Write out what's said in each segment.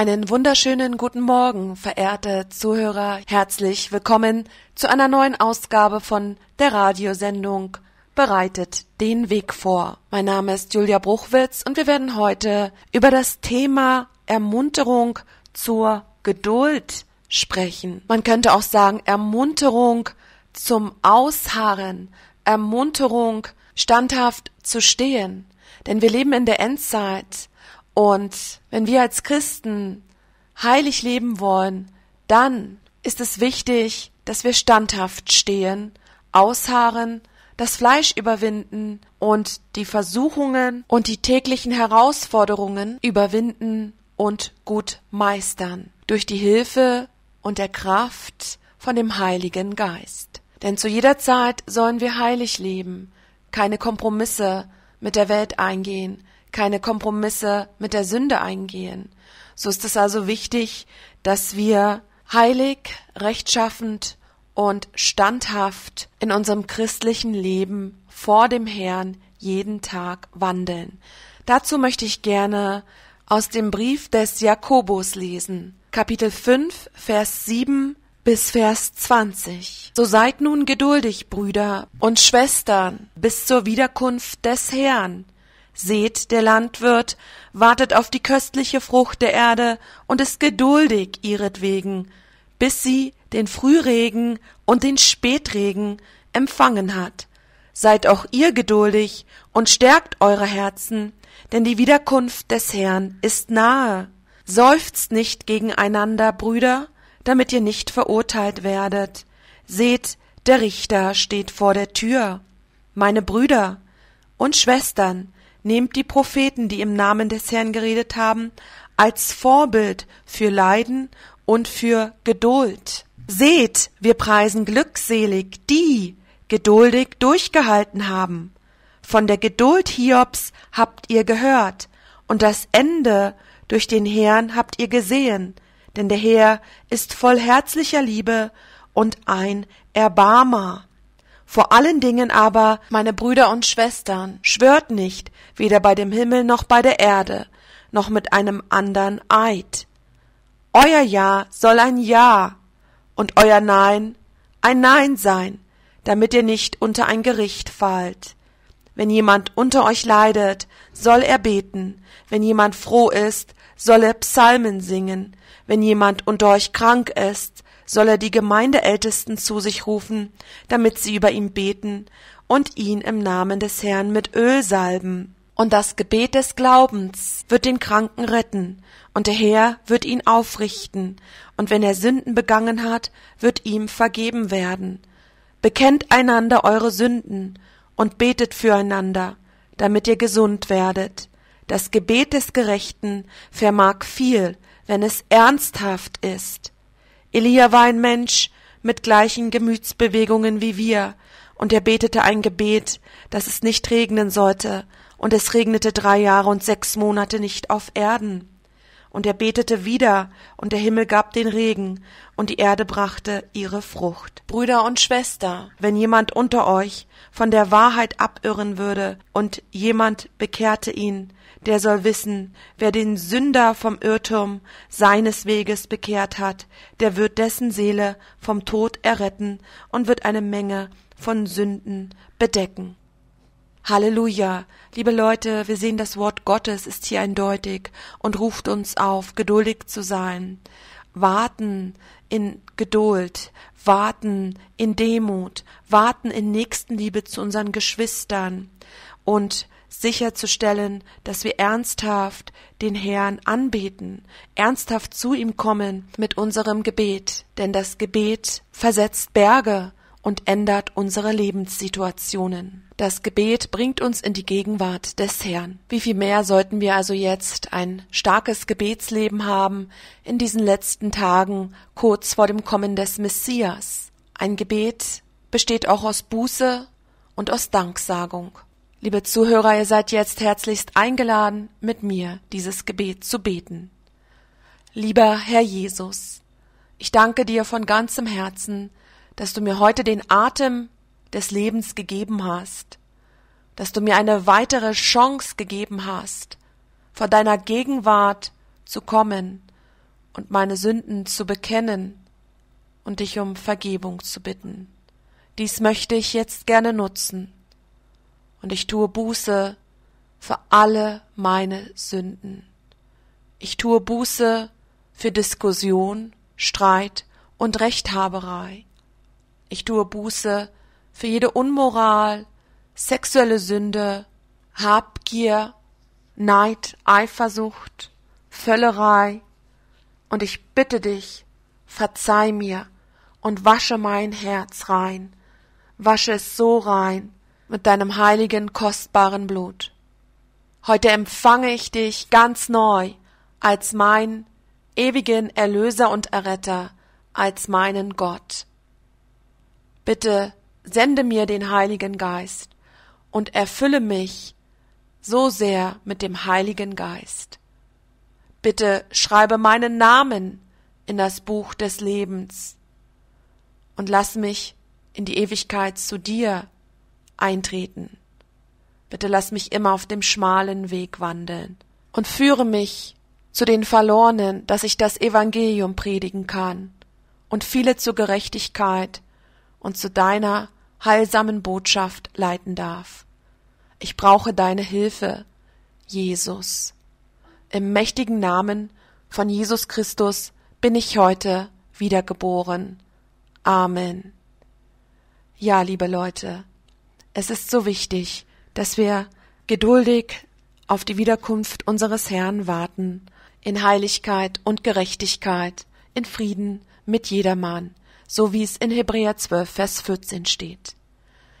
Einen wunderschönen guten Morgen, verehrte Zuhörer. Herzlich willkommen zu einer neuen Ausgabe von der Radiosendung Bereitet den Weg vor. Mein Name ist Julia Bruchwitz und wir werden heute über das Thema Ermunterung zur Geduld sprechen. Man könnte auch sagen Ermunterung zum Ausharren, Ermunterung standhaft zu stehen. Denn wir leben in der Endzeit und wenn wir als Christen heilig leben wollen, dann ist es wichtig, dass wir standhaft stehen, ausharren, das Fleisch überwinden und die Versuchungen und die täglichen Herausforderungen überwinden und gut meistern durch die Hilfe und der Kraft von dem Heiligen Geist. Denn zu jeder Zeit sollen wir heilig leben, keine Kompromisse mit der Welt eingehen, keine Kompromisse mit der Sünde eingehen. So ist es also wichtig, dass wir heilig, rechtschaffend und standhaft in unserem christlichen Leben vor dem Herrn jeden Tag wandeln. Dazu möchte ich gerne aus dem Brief des Jakobus lesen, Kapitel 5, Vers 7 bis Vers 20. So seid nun geduldig, Brüder und Schwestern, bis zur Wiederkunft des Herrn. Seht, der Landwirt wartet auf die köstliche Frucht der Erde und ist geduldig ihretwegen, bis sie den Frühregen und den Spätregen empfangen hat. Seid auch ihr geduldig und stärkt eure Herzen, denn die Wiederkunft des Herrn ist nahe. Seufzt nicht gegeneinander, Brüder, damit ihr nicht verurteilt werdet. Seht, der Richter steht vor der Tür. Meine Brüder und Schwestern, Nehmt die Propheten, die im Namen des Herrn geredet haben, als Vorbild für Leiden und für Geduld. Seht, wir preisen glückselig die geduldig durchgehalten haben. Von der Geduld Hiobs habt ihr gehört, und das Ende durch den Herrn habt ihr gesehen, denn der Herr ist voll herzlicher Liebe und ein Erbarmer. Vor allen Dingen aber, meine Brüder und Schwestern, schwört nicht, weder bei dem Himmel noch bei der Erde, noch mit einem andern Eid. Euer Ja soll ein Ja und euer Nein ein Nein sein, damit ihr nicht unter ein Gericht fallt. Wenn jemand unter euch leidet, soll er beten, wenn jemand froh ist, soll er Psalmen singen, wenn jemand unter euch krank ist, soll er die Gemeindeältesten zu sich rufen, damit sie über ihm beten und ihn im Namen des Herrn mit Öl salben. Und das Gebet des Glaubens wird den Kranken retten, und der Herr wird ihn aufrichten, und wenn er Sünden begangen hat, wird ihm vergeben werden. Bekennt einander eure Sünden und betet füreinander, damit ihr gesund werdet. Das Gebet des Gerechten vermag viel, wenn es ernsthaft ist. Elia war ein Mensch mit gleichen Gemütsbewegungen wie wir, und er betete ein Gebet, dass es nicht regnen sollte, und es regnete drei Jahre und sechs Monate nicht auf Erden und er betete wieder, und der Himmel gab den Regen, und die Erde brachte ihre Frucht. Brüder und Schwester, wenn jemand unter euch von der Wahrheit abirren würde, und jemand bekehrte ihn, der soll wissen, wer den Sünder vom Irrtum seines Weges bekehrt hat, der wird dessen Seele vom Tod erretten und wird eine Menge von Sünden bedecken. Halleluja! Liebe Leute, wir sehen, das Wort Gottes ist hier eindeutig und ruft uns auf, geduldig zu sein. Warten in Geduld, warten in Demut, warten in Nächstenliebe zu unseren Geschwistern und sicherzustellen, dass wir ernsthaft den Herrn anbeten, ernsthaft zu ihm kommen mit unserem Gebet, denn das Gebet versetzt Berge, und ändert unsere Lebenssituationen. Das Gebet bringt uns in die Gegenwart des Herrn. Wie viel mehr sollten wir also jetzt ein starkes Gebetsleben haben in diesen letzten Tagen kurz vor dem Kommen des Messias? Ein Gebet besteht auch aus Buße und aus Danksagung. Liebe Zuhörer, ihr seid jetzt herzlichst eingeladen, mit mir dieses Gebet zu beten. Lieber Herr Jesus, ich danke dir von ganzem Herzen, dass du mir heute den Atem des Lebens gegeben hast, dass du mir eine weitere Chance gegeben hast, vor deiner Gegenwart zu kommen und meine Sünden zu bekennen und dich um Vergebung zu bitten. Dies möchte ich jetzt gerne nutzen, und ich tue Buße für alle meine Sünden. Ich tue Buße für Diskussion, Streit und Rechthaberei. Ich tue Buße für jede Unmoral, sexuelle Sünde, Habgier, Neid, Eifersucht, Völlerei, und ich bitte dich, verzeih mir und wasche mein Herz rein, wasche es so rein mit deinem heiligen, kostbaren Blut. Heute empfange ich dich ganz neu als mein ewigen Erlöser und Erretter, als meinen Gott. Bitte sende mir den Heiligen Geist und erfülle mich so sehr mit dem Heiligen Geist. Bitte schreibe meinen Namen in das Buch des Lebens und lass mich in die Ewigkeit zu dir eintreten. Bitte lass mich immer auf dem schmalen Weg wandeln und führe mich zu den Verlorenen, dass ich das Evangelium predigen kann und viele zur Gerechtigkeit und zu deiner heilsamen Botschaft leiten darf. Ich brauche deine Hilfe, Jesus. Im mächtigen Namen von Jesus Christus bin ich heute wiedergeboren. Amen. Ja, liebe Leute, es ist so wichtig, dass wir geduldig auf die Wiederkunft unseres Herrn warten, in Heiligkeit und Gerechtigkeit, in Frieden mit jedermann so wie es in Hebräer 12, Vers 14 steht.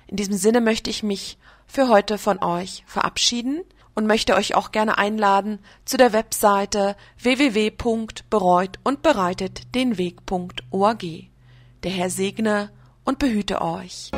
In diesem Sinne möchte ich mich für heute von euch verabschieden und möchte euch auch gerne einladen, zu der Webseite www.bereut und bereitet Der Herr segne und behüte euch.